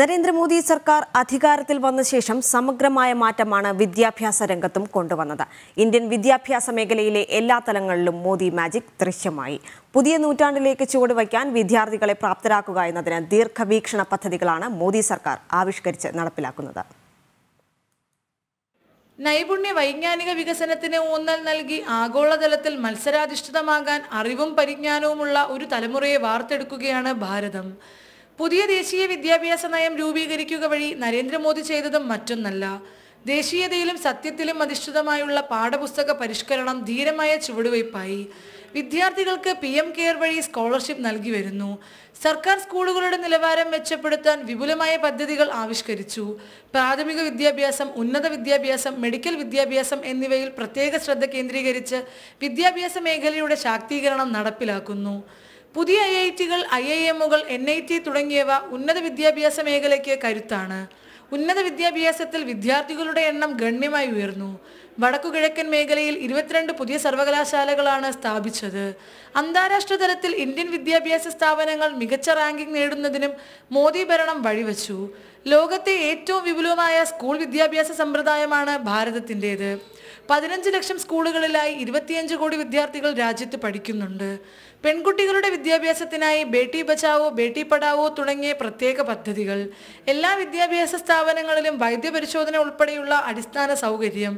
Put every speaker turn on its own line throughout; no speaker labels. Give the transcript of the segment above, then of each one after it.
നരേന്ദ്രമോദി സർക്കാർ അധികാരത്തിൽ വന്ന ശേഷം സമഗ്രമായ മാറ്റമാണ് വിദ്യാഭ്യാസ രംഗത്തും കൊണ്ടുവന്നത് ഇന്ത്യൻ വിദ്യാഭ്യാസ മേഖലയിലെ എല്ലാ തലങ്ങളിലും മോദി മാജിക് ദൃശ്യമായി പുതിയ നൂറ്റാണ്ടിലേക്ക് ചുവടുവയ്ക്കാൻ വിദ്യാർത്ഥികളെ പ്രാപ്തരാക്കുക എന്നതിന് ദീർഘവീക്ഷണ പദ്ധതികളാണ് മോദി സർക്കാർ ആവിഷ്കരിച്ച് നടപ്പിലാക്കുന്നത്
നൈപുണ്യ വൈജ്ഞാനിക വികസനത്തിന് ഊന്നൽ നൽകി ആഗോളതലത്തിൽ മത്സരാധിഷ്ഠിതമാകാൻ അറിവും പരിജ്ഞാനവുമുള്ള ഒരു തലമുറയെ വാർത്തെടുക്കുകയാണ് ഭാരതം പുതിയ ദേശീയ വിദ്യാഭ്യാസ നയം രൂപീകരിക്കുക വഴി നരേന്ദ്രമോദി ചെയ്തതും മറ്റൊന്നല്ല ദേശീയതയിലും സത്യത്തിലും അധിഷ്ഠിതമായുള്ള പാഠപുസ്തക പരിഷ്കരണം ധീരമായ ചുവടുവയ്പായി വിദ്യാർത്ഥികൾക്ക് പി എം കെയർ വഴി സ്കോളർഷിപ്പ് നൽകി വരുന്നു സർക്കാർ സ്കൂളുകളുടെ നിലവാരം മെച്ചപ്പെടുത്താൻ വിപുലമായ പദ്ധതികൾ ആവിഷ്കരിച്ചു പ്രാഥമിക വിദ്യാഭ്യാസം ഉന്നത വിദ്യാഭ്യാസം മെഡിക്കൽ വിദ്യാഭ്യാസം എന്നിവയിൽ പ്രത്യേക ശ്രദ്ധ കേന്ദ്രീകരിച്ച് വിദ്യാഭ്യാസ മേഖലയുടെ ശാക്തീകരണം നടപ്പിലാക്കുന്നു പുതിയ ഐ ഐ ടികൾ ഐ ഐ എമ്മുകൾ എൻ ഐ ടി തുടങ്ങിയവ ഉന്നത വിദ്യാഭ്യാസ മേഖലയ്ക്ക് കരുത്താണ് ഉന്നത വിദ്യാഭ്യാസത്തിൽ വിദ്യാർത്ഥികളുടെ എണ്ണം ഗണ്യമായി ഉയർന്നു വടക്കുകിഴക്കൻ മേഖലയിൽ ഇരുപത്തിരണ്ട് പുതിയ സർവകലാശാലകളാണ് സ്ഥാപിച്ചത് അന്താരാഷ്ട്ര തലത്തിൽ ഇന്ത്യൻ വിദ്യാഭ്യാസ സ്ഥാപനങ്ങൾ മികച്ച റാങ്കിംഗ് നേടുന്നതിനും മോദി ഭരണം വഴിവച്ചു ലോകത്തെ ഏറ്റവും വിപുലമായ സ്കൂൾ വിദ്യാഭ്യാസ സമ്പ്രദായമാണ് ഭാരതത്തിൻ്റേത് പതിനഞ്ച് ലക്ഷം സ്കൂളുകളിലായി ഇരുപത്തിയഞ്ച് കോടി വിദ്യാർത്ഥികൾ രാജ്യത്ത് പഠിക്കുന്നുണ്ട് പെൺകുട്ടികളുടെ വിദ്യാഭ്യാസത്തിനായി ബേട്ടി ബച്ചാവോ ബേട്ടി പഠാവോ തുടങ്ങിയ പ്രത്യേക പദ്ധതികൾ എല്ലാ വിദ്യാഭ്യാസ സ്ഥാപനങ്ങളിലും വൈദ്യപരിശോധന ഉൾപ്പെടെയുള്ള അടിസ്ഥാന സൗകര്യം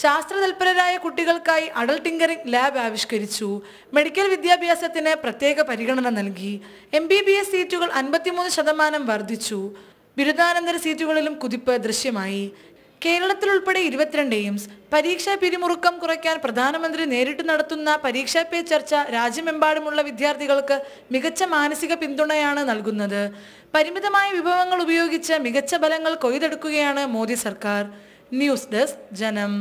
ശാസ്ത്രതൽപരരായ കുട്ടികൾക്കായി അടൽ ടിങ്കറിംഗ് ലാബ് ആവിഷ്കരിച്ചു മെഡിക്കൽ വിദ്യാഭ്യാസത്തിന് പ്രത്യേക പരിഗണന നൽകി എം ബി ബി എസ് സീറ്റുകൾ അൻപത്തിമൂന്ന് ശതമാനം വർദ്ധിച്ചു ബിരുദാനന്തര സീറ്റുകളിലും കുതിപ്പ് ദൃശ്യമായി കേരളത്തിൽ ഉൾപ്പെടെ ഇരുപത്തിരണ്ട് എയിംസ് പരീക്ഷാ പിരിമുറുക്കം കുറയ്ക്കാൻ പ്രധാനമന്ത്രി നേരിട്ട് നടത്തുന്ന പരീക്ഷാ പേ ചർച്ച രാജ്യമെമ്പാടുമുള്ള വിദ്യാർത്ഥികൾക്ക് മികച്ച മാനസിക പിന്തുണയാണ് നൽകുന്നത് പരിമിതമായ വിഭവങ്ങൾ ഉപയോഗിച്ച് മികച്ച ഫലങ്ങൾ കൊയ്തെടുക്കുകയാണ് മോദി സർക്കാർ ന്യൂസ് ഡെസ്ക് ജനം